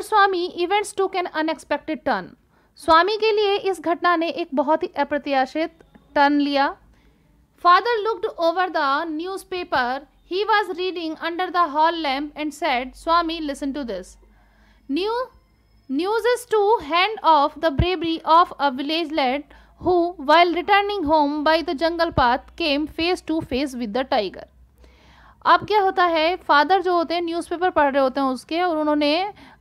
और Swami events took an unexpected turn Swami के लिए इस घटना ने एक बहुत ही अप्रत्याशित टर्न लिया father looked over the newspaper he was reading under the hall lamp and said Swami listen to this new news is to hand of the bravery of a village lad who while returning home by the jungle path came face to face with the tiger अब क्या होता है father जो होते हैं newspaper पढ़ रहे होते हैं उसके और उन्होंने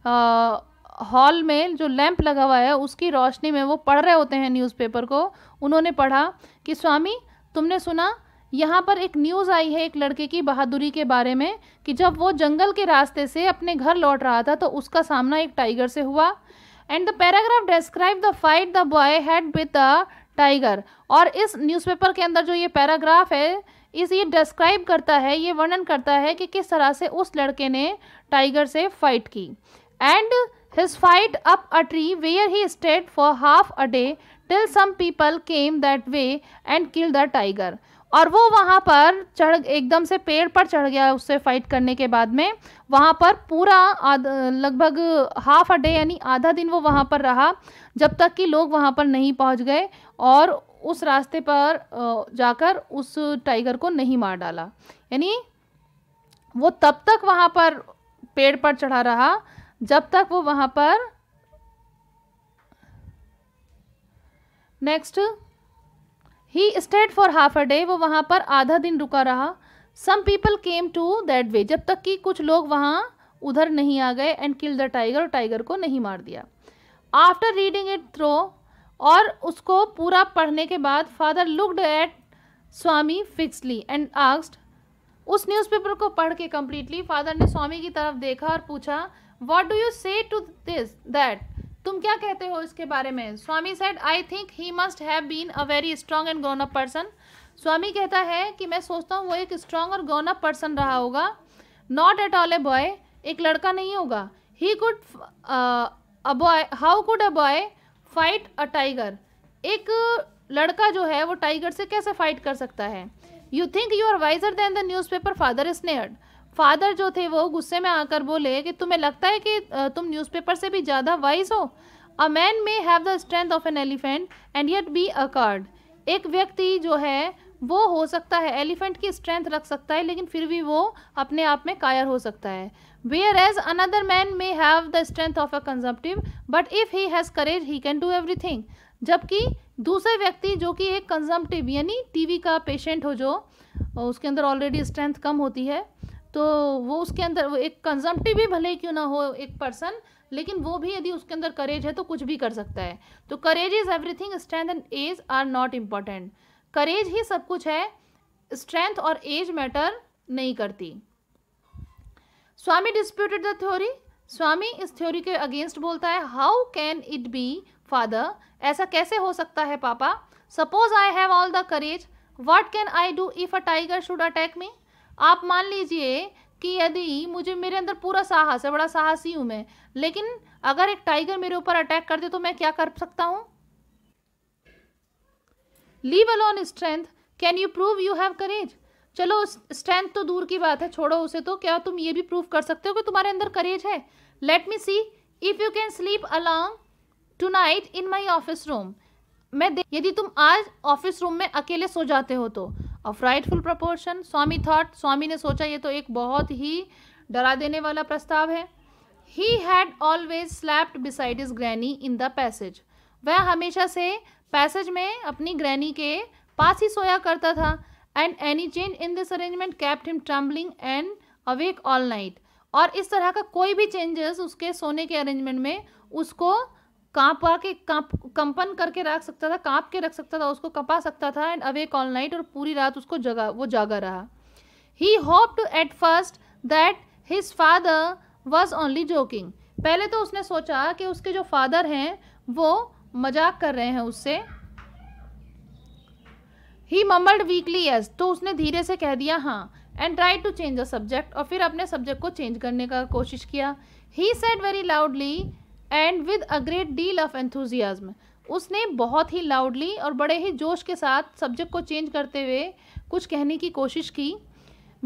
हॉल में जो लैंप लगा हुआ है उसकी रोशनी में वो पढ़ रहे होते हैं न्यूज़पेपर को उन्होंने पढ़ा कि स्वामी तुमने सुना यहाँ पर एक न्यूज़ आई है एक लड़के की बहादुरी के बारे में कि जब वो जंगल के रास्ते से अपने घर लौट रहा था तो उसका सामना एक टाइगर से हुआ and the paragraph describe the fight the boy had with the tiger और इस न्यूज़पेपर के अंदर जो ये पैराग्राफ है इस ये डिस्क्राइब करता है ये वर्णन करता है कि किस तरह से उस लड़के ने टाइगर से फाइट की and his fight up a tree where he stayed for half a day till some people came that way and kill the tiger और वो वहाँ पर चढ़ एकदम से पेड़ पर चढ़ गया उससे फाइट करने के बाद में वहाँ पर पूरा लगभग हाफ अ डे यानी आधा दिन वो वहाँ पर रहा जब तक कि लोग वहाँ पर नहीं पहुँच गए और उस रास्ते पर जाकर उस टाइगर को नहीं मार डाला यानी वो तब तक वहाँ पर पेड़ पर चढ़ा रहा जब तक वो वहाँ पर next he stayed for half a day वो वहाँ पर आधा दिन रुका रहा some people came to that way जब तक कि कुछ लोग वहाँ उधर नहीं आ गए एंड किल द टाइगर और टाइगर को नहीं मार दिया आफ्टर रीडिंग इट थ्रो और उसको पूरा पढ़ने के बाद father looked at Swami fixedly and asked उस न्यूज़पेपर को पढ़ के कम्प्लीटली फादर ने स्वामी की तरफ देखा और पूछा what do you say to this that तुम क्या कहते हो इसके बारे में Swami said I think he must have been a very strong and grown up person Swami कहता है कि मैं सोचता हूँ वो एक स्ट्रांग और ग्रोन अप पर्सन रहा होगा not at all a boy एक लड़का नहीं होगा he could a boy how could a boy fight a tiger एक लड़का जो है वो टाइगर से कैसे फाइट कर सकता है you think you are wiser than the newspaper father sneered father जो थे वो गुस्से में आकर बोले कि तुम्हें लगता है कि तुम न्यूज़पेपर से भी ज़्यादा वाइज हो a man may have the strength of an elephant and yet be a coward एक व्यक्ति जो है वो हो सकता है एलिफेंट की स्ट्रेंथ रख सकता है लेकिन फिर भी वो अपने आप में कायर हो सकता है whereas another man may have the strength of a consumptive but if he has courage he can do everything जबकि दूसरे व्यक्ति जो कि एक कंजम्पटिव यानी टीवी का पेशेंट हो जो उसके अंदर ऑलरेडी स्ट्रेंथ कम होती है तो वो उसके अंदर वो एक कंजम्पटिव भी भले ही क्यों ना हो एक पर्सन लेकिन वो भी यदि उसके अंदर करेज है तो कुछ भी कर सकता है तो courage is everything strength and age are not important courage ही सब कुछ है स्ट्रेंथ और एज मैटर नहीं करती Swami disputed the theory Swami इस थ्योरी के अगेंस्ट बोलता है how can it be father ऐसा कैसे हो सकता है पापा suppose I have all the courage what can I do if a tiger should attack me आप मान लीजिए कि यदि मुझे मेरे अंदर पूरा साहस है बड़ा साहसी हूँ मैं लेकिन अगर एक टाइगर मेरे ऊपर अटैक कर दे तो मैं क्या कर सकता हूँ leave alone strength can you prove you have courage चलो स्ट्रेंथ तो दूर की बात है छोड़ो उसे तो क्या तुम ये भी प्रूव कर सकते हो कि तुम्हारे अंदर करेज है let me see if you can sleep alone tonight in my office room मैं यदि तुम आज ऑफिस रूम में अकेले सो जाते हो तो of frightful proportions Swami thought Swami ने सोचा ये तो एक बहुत ही डरा देने वाला प्रस्ताव है he had always slept beside his granny in the passage वह हमेशा से पैसेज में अपनी ग्रैनी के पास ही सोया करता था and any change in this arrangement kept him trembling and awake all night और इस तरह का कोई भी चेंजेस उसके सोने के अरेंजमेंट में उसको कांपा के कांप कंपन करके रख सकता था कांप के रख सकता था उसको कपा सकता था एंड अवेक ऑल नाइट और पूरी रात उसको जगा वो जागा रहा he hoped at first that his father was only joking पहले तो उसने सोचा कि उसके जो फादर हैं वो मजाक कर रहे हैं उससे ही मम्बल्ड वीकली यस तो उसने धीरे से कह दिया हाँ and try to change the subject और फिर अपने सब्जेक्ट को चेंज करने का कोशिश किया he said very loudly and with a great deal of enthusiasm उसने बहुत ही लाउडली और बड़े ही जोश के साथ सब्जेक्ट को चेंज करते हुए कुछ कहने की कोशिश की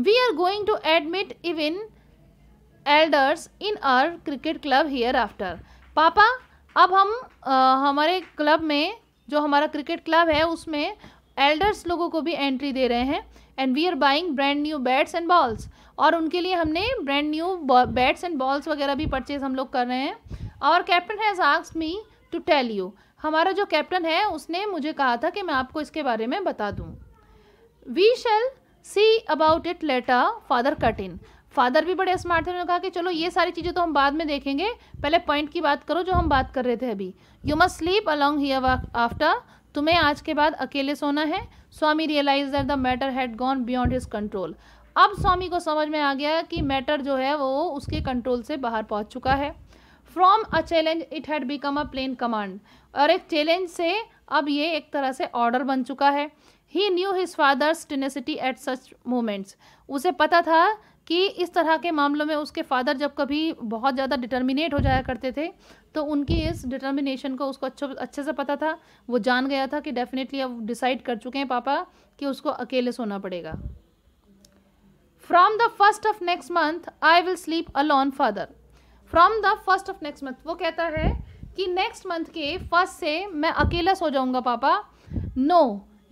we are going to admit even elders in our cricket club hereafter पापा अब हम आ, हमारे क्लब में जो हमारा क्रिकेट क्लब है उसमें एल्डर्स लोगों को भी एंट्री दे रहे हैं and we are buying brand new bats and balls और उनके लिए हमने brand new bats and balls वगैरह भी परचेज हम लोग कर रहे हैं और captain has ask me to tell you हमारा जो कैप्टन है उसने मुझे कहा था कि मैं आपको इसके बारे में बता दूँ we shall see about it later father cut in father भी बड़े स्मार्ट थे उन्होंने कहा कि चलो ये सारी चीज़ें तो हम बाद में देखेंगे पहले पॉइंट की बात करो जो हम बात कर रहे थे अभी you must sleep alone hereafter तुम्हें आज के बाद अकेले सोना है Swami realise that the matter had gone beyond his control अब स्वामी को समझ में आ गया कि मैटर जो है वो उसके कंट्रोल से बाहर पहुंच चुका है from a challenge it had become a plain command और एक चैलेंज से अब ये एक तरह से ऑर्डर बन चुका है he knew his father's tenacity at such moments उसे पता था कि इस तरह के मामलों में उसके फादर जब कभी बहुत ज़्यादा डिटर्मिनेट हो जाया करते थे तो उनकी इस डिटर्मिनेशन को उसको अच्छे अच्छे से पता था वो जान गया था कि डेफिनेटली अब डिसाइड कर चुके हैं पापा कि उसको अकेले सोना पड़ेगा from the first of next month I will sleep alone father from the first of next month वो कहता है कि नेक्स्ट मंथ के फर्स्ट से मैं अकेला सो जाऊंगा पापा no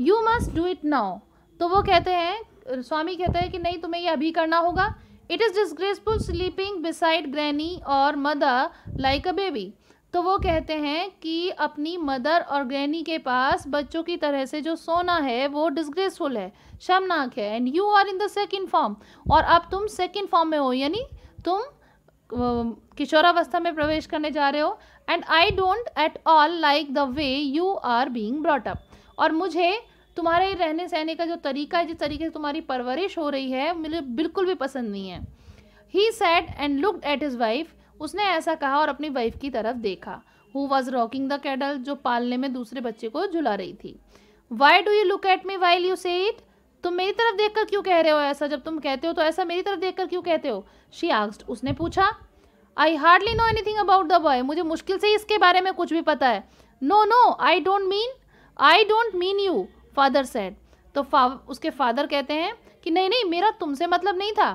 you must do it now तो वो कहते हैं स्वामी कहते हैं कि नहीं तुम्हें ये अभी करना होगा it is disgraceful sleeping beside granny और मदर लाइक अ बेबी तो वो कहते हैं कि अपनी मदर और ग्रैनी के पास बच्चों की तरह से जो सोना है वो डिसग्रेसफुल है शर्मनाक है and you are in the second form और अब तुम सेकेंड फॉर्म में हो यानी तुम किशोरावस्था में प्रवेश करने जा रहे हो and I don't at all like the way you are being brought up और मुझे तुम्हारे रहने सहने का जो तरीका है जिस तरीके से तुम्हारी परवरिश हो रही है मुझे बिल्कुल भी पसंद नहीं है he said and looked at his wife उसने ऐसा कहा और अपनी वाइफ की तरफ देखा who was rocking the cradle जो पालने में दूसरे बच्चे को झुला रही थी why do you look at me while you say it तुम मेरी तरफ देखकर क्यों कह रहे हो ऐसा जब तुम कहते हो तो ऐसा मेरी तरफ देखकर क्यों कहते हो शी आस्ट उसने पूछा I hardly know anything about the boy मुझे मुश्किल से इसके बारे में कुछ भी पता है no no I don't mean I don't mean you father said तो फा उसके फादर कहते हैं कि नहीं नहीं मेरा तुमसे मतलब नहीं था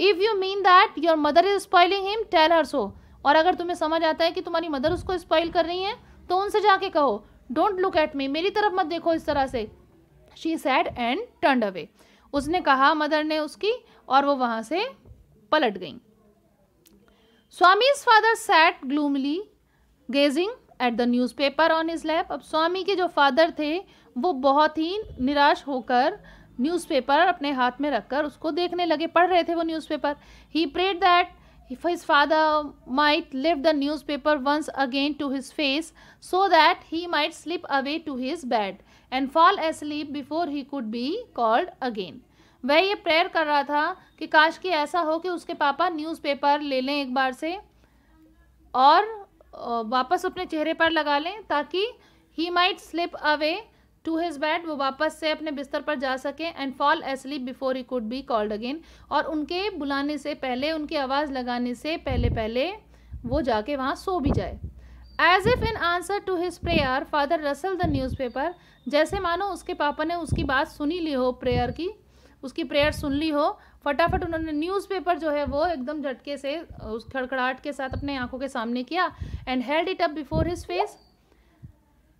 if you mean that your mother is spoiling him tell her so और अगर तुम्हें समझ आता है कि तुम्हारी मदर उसको स्पॉइल कर रही है तो उनसे जाके कहो डोंट लुक एट मी मेरी तरफ मत देखो इस तरह से she said and turn away उसने कहा मदर ने उसकी और वो वहां से पलट गई Swami's father sat gloomily gazing at the newspaper on his lap अब स्वामी के जो फादर थे वो बहुत ही निराश होकर न्यूज पेपर अपने हाथ में रखकर उसको देखने लगे पढ़ रहे थे वो न्यूज पेपर ही prayed that if his father might lift the newspaper once again to his face so that he might slip away to his bed and fall asleep before he could be called again वह ये prayer कर रहा था कि काश कि ऐसा हो कि उसके पापा न्यूज़पेपर ले लें एक बार से और वापस अपने चेहरे पर लगा लें ताकि he might slip away to his bed वो वापस से अपने बिस्तर पर जा सकें and fall asleep before he could be called again और उनके बुलाने से पहले उनकी आवाज़ लगाने से पहले पहले वो जाके वहाँ सो भी जाए as if in answer to his prayer father rustled the newspaper जैसे मानो उसके पापा ने उसकी बात सुनी ली हो प्रेयर की उसकी प्रेयर सुन ली हो फटाफट उन्होंने न्यूज़पेपर जो है वो एकदम झटके से उस खड़खड़ाहट के साथ अपने आंखों के सामने किया and held it up before his face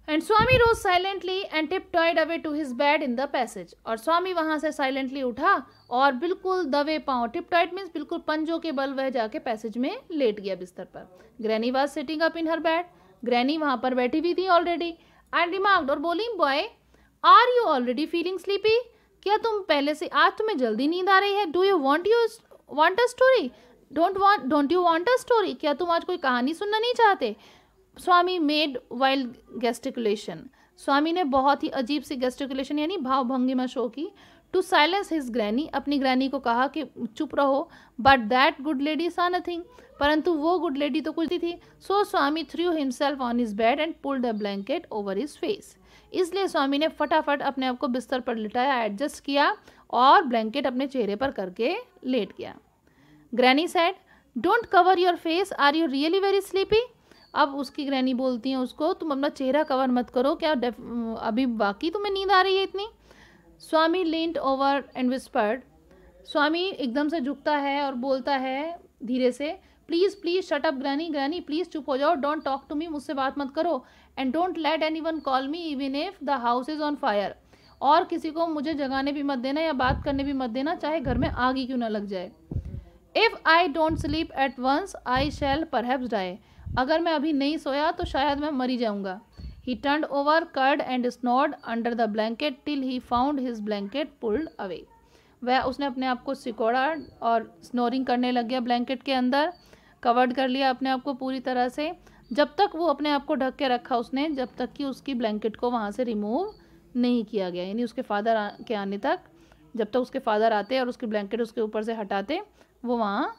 and Swami rose silently and tiptoed away to his bed in the passage और स्वामी वहां से साइलेंटली उठा और बिल्कुल दबे पाँव टॉयड मीन्स बिल्कुल पंजों के बल वह जाके पैसेज में लेट गया बिस्तर पर granny was sitting up in her bed granny वहां पर बैठी हुई थी ऑलरेडी एंड रिमार्क और बोली boy are you already feeling sleepy क्या तुम पहले से आज तुम्हें जल्दी नींद आ रही है do you want you want a story don't want don't you want a story क्या तुम आज कोई कहानी सुनना नहीं चाहते स्वामी मेड वाइल्ड गेस्टिकुलेशन स्वामी ने बहुत ही अजीब सी गेस्टिकुलेशन यानी भाव भंगिमा शो की टू साइलेंस हिज ग्रैनी अपनी ग्रैनी को कहा कि चुप रहो but that good lady said nothing परंतु वो गुड लेडी तो कुछ थी so Swami threw himself on his bed and pulled a blanket over his face इसलिए स्वामी ने फटाफट अपने आप को बिस्तर पर लिटाया एडजस्ट किया और ब्लैंकेट अपने चेहरे पर करके लेट गया granny said don't cover your face are you really very sleepy अब उसकी ग्रैनी बोलती हैं उसको तुम अपना चेहरा कवर मत करो क्या अभी बाकी तुम्हें नींद आ रही है इतनी Swami leant over and whispered Swami एकदम से झुकता है और बोलता है धीरे से please please shut up granny granny please चुप हो जाओ डोंट टॉक टू मी मुझसे बात मत करो and don't let anyone call me even if the house is on fire और किसी को मुझे जगाने भी मत देना या बात करने भी मत देना चाहे घर में आग ही क्यों ना लग जाए if I don't sleep at once I shall perhaps die अगर मैं अभी नहीं सोया तो शायद मैं मरी जाऊंगा he turned over curled and snored under the blanket till he found his blanket pulled away वह उसने अपने आप को सिकोड़ा और स्नोरिंग करने लग गया ब्लैंकेट के अंदर कवर्ड कर लिया अपने आप को पूरी तरह से जब तक वो अपने आप को ढक के रखा उसने जब तक कि उसकी ब्लैंकेट को वहाँ से रिमूव नहीं किया गया यानी उसके फादर आ, के आने तक जब तक उसके फादर आते और उसकी ब्लैंकेट उसके ऊपर से हटाते वो वहाँ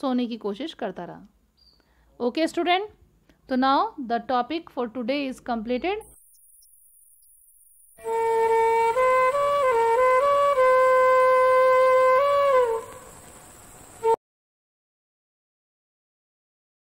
सोने की कोशिश करता रहा okay student so now the topic for today is completed